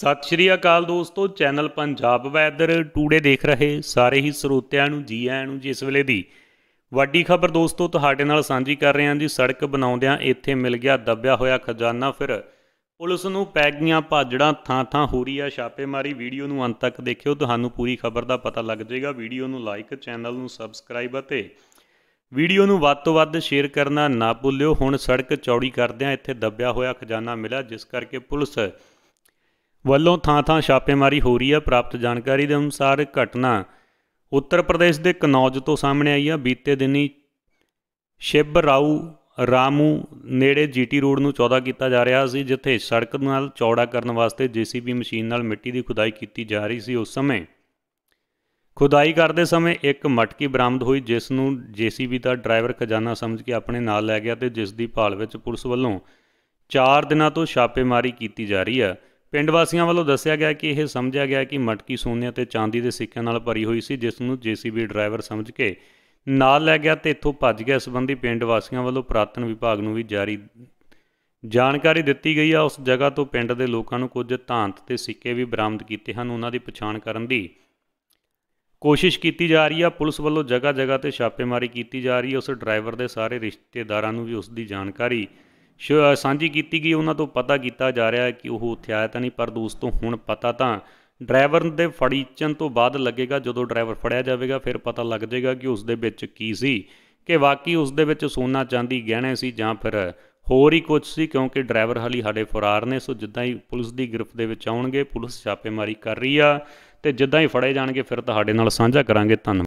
ਸਤਿ ਸ਼੍ਰੀ ਅਕਾਲ ਦੋਸਤੋ channel Punjab weather today ਦੇਖ ਰਹੇ ਸਾਰੇ ਹੀ ਸਰੋਤਿਆਂ ਨੂੰ ਜੀ ਆਇਆਂ ਨੂੰ ਜਿਸ ਵੇਲੇ ਦੀ ਵੱਡੀ ਖਬਰ ਦੋਸਤੋ ਤੁਹਾਡੇ ਨਾਲ ਸਾਂਝੀ ਕਰ ਰਹੇ ਹਾਂ ਜੀ ਸੜਕ ਬਣਾਉਂਦਿਆਂ ਇੱਥੇ ਮਿਲ ਗਿਆ ਦੱਬਿਆ ਹੋਇਆ ਖਜ਼ਾਨਾ ਫਿਰ ਪੁਲਿਸ ਨੂੰ ਪੈ ਗਈਆਂ ਭਾਜੜਾਂ ਥਾਂ-ਥਾਂ ਹੋ ਰਹੀ ਆ ਛਾਪੇਮਾਰੀ ਵੀਡੀਓ ਨੂੰ ਅੰਤ ਤੱਕ ਦੇਖਿਓ ਤੁਹਾਨੂੰ ਪੂਰੀ ਖਬਰ ਦਾ ਪਤਾ ਲੱਗ ਜਾਏਗਾ ਵੀਡੀਓ ਨੂੰ ਲਾਈਕ ਚੈਨਲ ਨੂੰ ਸਬਸਕ੍ਰਾਈਬ ਅਤੇ ਵੀਡੀਓ ਨੂੰ ਵੱਧ ਤੋਂ ਵੱਧ ਸ਼ੇਅਰ ਕਰਨਾ ਨਾ ਭੁੱਲਿਓ ਹੁਣ ਸੜਕ ਚੌੜੀ ਕਰਦਿਆਂ ਇੱਥੇ ਦੱਬਿਆ ਹੋਇਆ ਖਜ਼ਾਨਾ ਮਿਲਿਆ ਜਿਸ ਕਰਕੇ ਪੁਲਿਸ ਵੱਲੋਂ ਥਾਂ-ਥਾਂ ਛਾਪੇਮਾਰੀ ਹੋ ਰਹੀ ਹੈ ਪ੍ਰਾਪਤ ਜਾਣਕਾਰੀ ਦੇ ਅਨੁਸਾਰ ਘਟਨਾ ਉੱਤਰ ਪ੍ਰਦੇਸ਼ ਦੇ ਕਨੌਜ ਤੋਂ ਸਾਹਮਣੇ ਆਈ ਆ ਬੀਤੇ ਦਿਨੀ ਸ਼ਿਵ ਰਾਉ ਰਾਮੂ ਨੇੜੇ ਜੀਟੀ ਰੋਡ ਨੂੰ ਚੌੜਾ ਕੀਤਾ ਜਾ ਰਿਹਾ ਸੀ ਜਿੱਥੇ ਸੜਕ ਨਾਲ ਚੌੜਾ ਕਰਨ ਵਾਸਤੇ ਜੀਸੀਬੀ ਮਸ਼ੀਨ ਨਾਲ ਮਿੱਟੀ ਦੀ ਖੁਦਾਈ ਕੀਤੀ ਜਾ ਰਹੀ ਸੀ ਉਸ ਸਮੇਂ ਖੁਦਾਈ ਕਰਦੇ ਸਮੇਂ ਇੱਕ ਮਟਕੀ ਬਰਾਮਦ ਹੋਈ ਜਿਸ ਨੂੰ ਜੀਸੀਬੀ ਦਾ ਡਰਾਈਵਰ ਖਜ਼ਾਨਾ ਸਮਝ ਕੇ ਆਪਣੇ ਨਾਲ ਲੈ ਗਿਆ ਤੇ ਜਿਸ ਦੀ ਭਾਲ ਵਿੱਚ ਪੁਲਿਸ ਵੱਲੋਂ 4 ਦਿਨਾਂ ਤੋਂ ਛਾਪੇਮਾਰੀ ਕੀਤੀ ਜਾ ਰਹੀ ਹੈ ਪਿੰਡ ਵਾਸੀਆਂ ਵੱਲੋਂ ਦੱਸਿਆ ਗਿਆ ਕਿ ਇਹ ਸਮਝਿਆ ਗਿਆ ਕਿ ਮਟਕੀ ਸੋਨੇ ਅਤੇ ਚਾਂਦੀ ਦੇ ਸਿੱਕਿਆਂ ਨਾਲ ਭਰੀ ਹੋਈ ਸੀ ਜਿਸ ਨੂੰ ਜੀਸੀਬੀ ਡਰਾਈਵਰ ਸਮਝ ਕੇ ਨਾਲ ਲੈ ਗਿਆ ਤੇ ਇੱਥੋਂ ਭੱਜ ਗਿਆ ਸੰਬੰਧੀ ਪਿੰਡ ਵਾਸੀਆਂ ਵੱਲੋਂ ਪ੍ਰਾਤਨ ਵਿਭਾਗ ਨੂੰ ਵੀ ਜਾਰੀ ਜਾਣਕਾਰੀ ਦਿੱਤੀ ਗਈ ਆ ਉਸ ਜਗ੍ਹਾ ਤੋਂ ਪਿੰਡ ਦੇ ਲੋਕਾਂ ਨੂੰ ਕੁਝ ਧਾਂਤ ਤੇ ਸਿੱਕੇ ਵੀ ਬਰਾਮਦ ਕੀਤੇ ਹਨ ਉਹਨਾਂ ਦੀ ਪਛਾਣ ਕਰਨ ਦੀ ਕੋਸ਼ਿਸ਼ ਕੀਤੀ ਜਾ ਰਹੀ ਆ ਪੁਲਿਸ ਵੱਲੋਂ ਜਗ੍ਹਾ ਜਗ੍ਹਾ ਤੇ ਛਾਪੇਮਾਰੀ ਕੀਤੀ ਜਾ ਰਹੀ ਆ ਉਸ ਡਰਾਈਵਰ ਦੇ ਸਾਰੇ ਰਿਸ਼ਤੇਦਾਰਾਂ ਨੂੰ ਵੀ ਉਸ ਦੀ ਜਾਣਕਾਰੀ ਸਾਂਝੀ ਕੀਤੀ ਗਈ ਉਹਨਾਂ ਤੋਂ ਪਤਾ ਕੀਤਾ ਜਾ ਰਿਹਾ ਹੈ ਕਿ ਉਹ ਉੱਥੇ ਆਇਆ ਤਾਂ ਨਹੀਂ ਪਰ ਦੋਸਤੋ ਹੁਣ ਪਤਾ ਤਾਂ ਡਰਾਈਵਰ ਦੇ ਫੜੀਚਣ ਤੋਂ ਬਾਅਦ ਲੱਗੇਗਾ ਜਦੋਂ ਡਰਾਈਵਰ ਫੜਿਆ ਜਾਵੇਗਾ ਫਿਰ ਪਤਾ ਲੱਗ ਜਾਏਗਾ ਕਿ ਉਸ ਦੇ ਵਿੱਚ ਕੀ ਸੀ ਕਿ ਵਾਕਈ ਉਸ ਦੇ ਵਿੱਚ ਸੋਨਾ ਚਾਂਦੀ ਗਹਿਣੇ ਸੀ ਜਾਂ ਫਿਰ ਹੋਰ ਹੀ ਕੁਝ ਸੀ ਕਿਉਂਕਿ ਡਰਾਈਵਰ ਹਾਲੀ ਸਾਡੇ ਫਰਾਰ ਨੇ ਸੋ ਜਿੱਦਾਂ ਹੀ ਪੁਲਿਸ ਦੀ ਗ੍ਰਿਫਤ ਦੇ ਵਿੱਚ ਆਉਣਗੇ ਪੁਲਿਸ ਛਾਪੇਮਾਰੀ ਕਰ ਰਹੀ ਆ ਤੇ ਜਿੱਦਾਂ ਹੀ ਫੜੇ ਜਾਣਗੇ ਫਿਰ ਤੁਹਾਡੇ ਨਾਲ ਸਾਂਝਾ ਕਰਾਂਗੇ ਧੰਨਵਾਦ